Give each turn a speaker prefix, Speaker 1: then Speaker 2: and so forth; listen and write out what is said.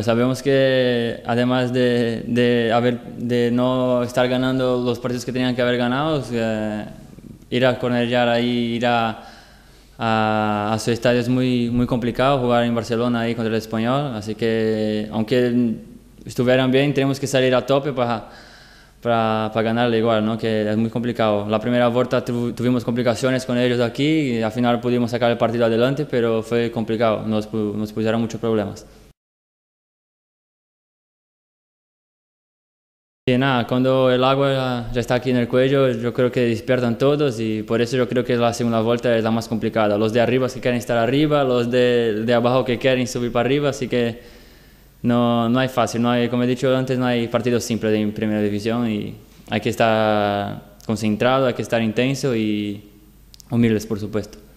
Speaker 1: Pues sabemos que además de, no estar ganando los partidos que tenían que haber ganado, ir a Cornellar y ir a, su estadio es muy, muy complicado, jugar en Barcelona ahí contra el español, así que aunque estuvieran bien, tenemos que salir a tope para, para, para ganarle igual, ¿no? que es muy complicado. La primera vuelta tuvimos complicaciones con ellos aquí, y al final pudimos sacar el partido adelante, pero fue complicado, nos pusieron muchos problemas. nada, cuando el agua ya, está aquí en el cuello, yo creo que despiertan todos y por eso yo creo que la segunda vuelta es la más complicada. Los de arriba que quieren estar arriba, los de, abajo que quieren subir para arriba, así que no, no hay fácil, no hay, como he dicho antes, no hay partido simple en primera división y hay que estar concentrado, hay que estar intenso y
Speaker 2: humildes, por supuesto.